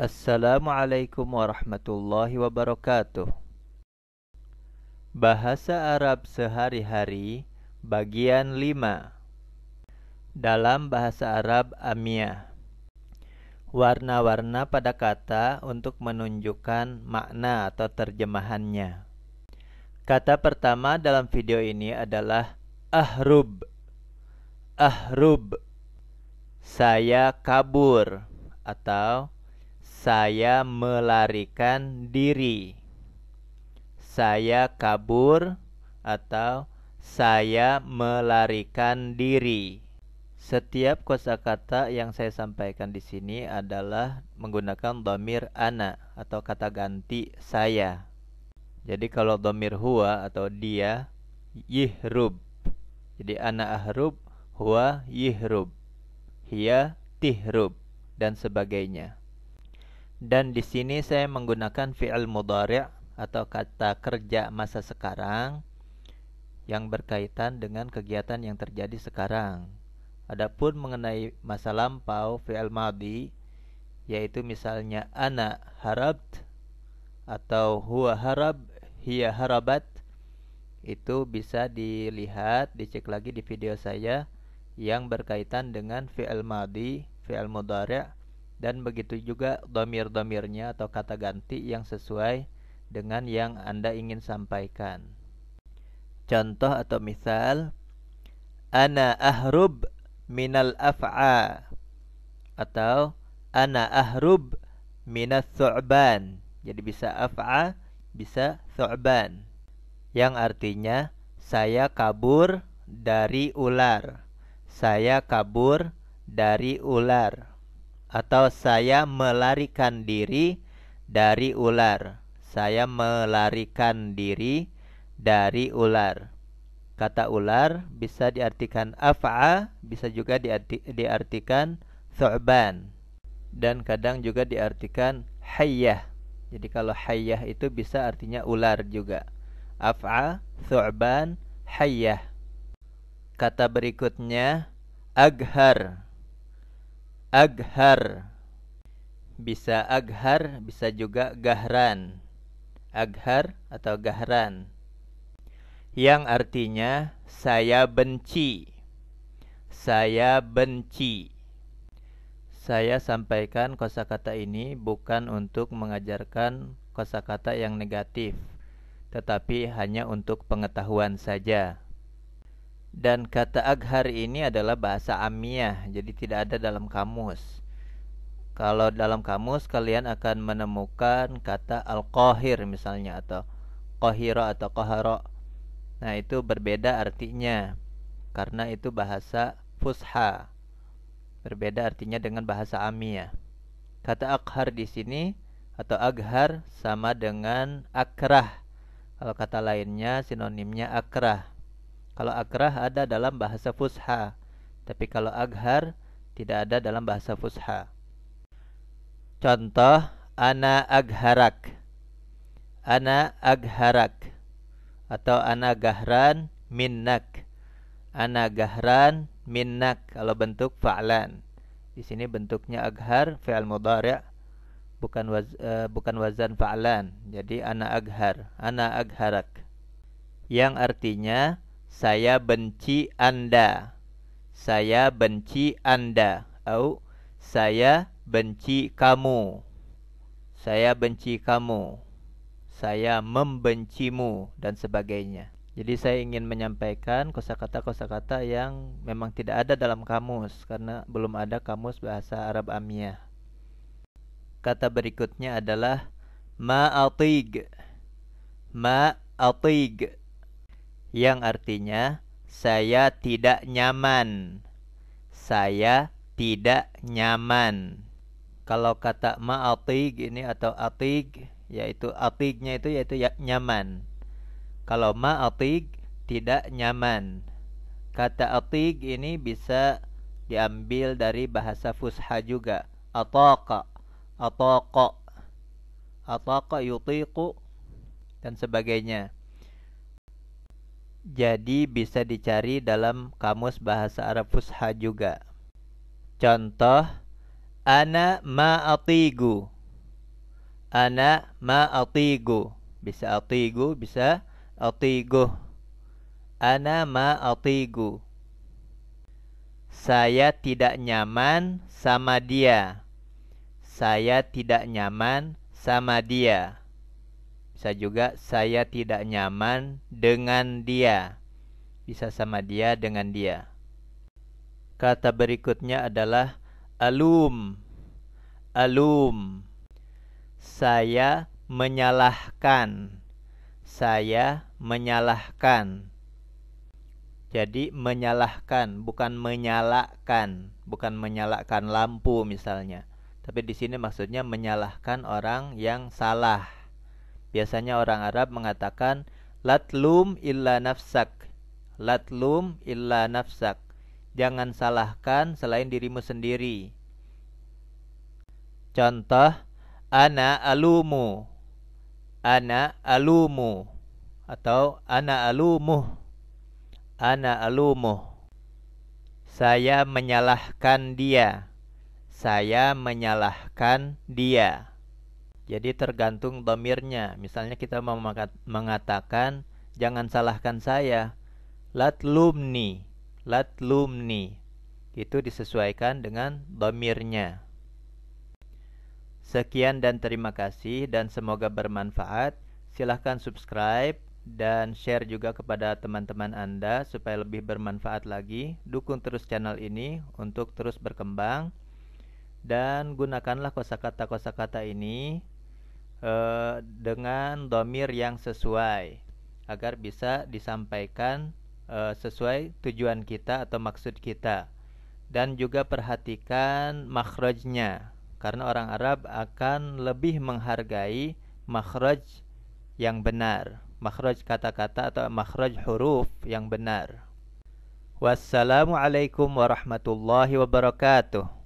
Assalamualaikum warahmatullahi wabarakatuh. Bahasa Arab sehari-hari bagian 5. Dalam bahasa Arab Amiyah. Warna-warna pada kata untuk menunjukkan makna atau terjemahannya. Kata pertama dalam video ini adalah ahrub. Ahrub. Saya kabur atau saya melarikan diri. Saya kabur atau saya melarikan diri. Setiap kosa kata yang saya sampaikan di sini adalah menggunakan domir ana atau kata ganti saya. Jadi kalau domir huwa atau dia yihrub. Jadi ana ahrub, huwa yihrub, hia tihrub dan sebagainya. Dan di sini saya menggunakan fi'il mudhari' atau kata kerja masa sekarang yang berkaitan dengan kegiatan yang terjadi sekarang. Adapun mengenai masa lampau fi'il madhi yaitu misalnya ana harabt atau huwa harab, hiya harabat itu bisa dilihat, dicek lagi di video saya yang berkaitan dengan fi'il madhi, fi'il mudhari' dan begitu juga domir-domirnya atau kata ganti yang sesuai dengan yang Anda ingin sampaikan. Contoh atau misal, Ana ahrub minal af'a atau Ana ahrub minas su'ban. Jadi bisa af'a, bisa su'ban. Yang artinya, saya kabur dari ular. Saya kabur dari ular atau saya melarikan diri dari ular. Saya melarikan diri dari ular. Kata ular bisa diartikan af'a, bisa juga diarti, diartikan thu'ban dan kadang juga diartikan hayyah. Jadi kalau hayyah itu bisa artinya ular juga. Af'a, thu'ban, hayyah. Kata berikutnya aghar aghar bisa aghar bisa juga gahran aghar atau gahran yang artinya saya benci saya benci saya sampaikan kosa kata ini bukan untuk mengajarkan kosa kata yang negatif tetapi hanya untuk pengetahuan saja dan kata aghar ini adalah bahasa amiyah, jadi tidak ada dalam kamus. Kalau dalam kamus kalian akan menemukan kata al-qahir misalnya atau qahira atau qahara. Nah, itu berbeda artinya karena itu bahasa fusha. Berbeda artinya dengan bahasa amiyah. Kata aghar di sini atau aghar sama dengan akrah. Kalau kata lainnya sinonimnya akrah kalau akrah ada dalam bahasa fusha, tapi kalau aghar tidak ada dalam bahasa fusha. Contoh ana agharak. Ana agharak atau ana gahran minnak. Ana gahran minnak kalau bentuk fa'lan. Di sini bentuknya aghar fi'al mudhari' bukan waz, uh, bukan wazan fa'lan. Jadi ana aghar, ana agharak. Yang artinya saya benci Anda. Saya benci Anda. Au saya benci kamu. Saya benci kamu. Saya membencimu dan sebagainya. Jadi saya ingin menyampaikan kosakata-kosakata yang memang tidak ada dalam kamus karena belum ada kamus bahasa Arab Amiyah. Kata berikutnya adalah ma'atig. Ma'atig yang artinya saya tidak nyaman. Saya tidak nyaman. Kalau kata ma'atig ini atau atig yaitu atignya itu yaitu ya, nyaman. Kalau ma'atig tidak nyaman. Kata atig ini bisa diambil dari bahasa fusha juga. Ataqa, ataqa, ataqa yutiku, dan sebagainya jadi bisa dicari dalam kamus bahasa Arab Fusha juga. Contoh, ana ma'atigu. Ana ma'atigu. Bisa atigu, bisa atigu. Ana ma'atigu. Saya tidak nyaman sama dia. Saya tidak nyaman sama dia bisa juga saya tidak nyaman dengan dia bisa sama dia dengan dia kata berikutnya adalah alum alum saya menyalahkan saya menyalahkan jadi menyalahkan bukan menyalakan, bukan menyalakan lampu misalnya. Tapi di sini maksudnya menyalahkan orang yang salah. Biasanya orang Arab mengatakan latlum illa nafsak. Latlum illa nafsak. Jangan salahkan selain dirimu sendiri. Contoh ana alumu. Ana alumu atau ana alumuh. Ana alumuh. Saya menyalahkan dia. Saya menyalahkan dia. Jadi tergantung domirnya. Misalnya kita mau mengatakan jangan salahkan saya. Latlumni, latlumni. Itu disesuaikan dengan domirnya. Sekian dan terima kasih dan semoga bermanfaat. Silahkan subscribe dan share juga kepada teman-teman Anda supaya lebih bermanfaat lagi. Dukung terus channel ini untuk terus berkembang dan gunakanlah kosakata-kosakata ini Eh, dengan domir yang sesuai agar bisa disampaikan uh, sesuai tujuan kita atau maksud kita dan juga perhatikan makhrajnya karena orang Arab akan lebih menghargai makhraj yang benar makhraj kata-kata atau makhraj huruf yang benar Wassalamualaikum warahmatullahi wabarakatuh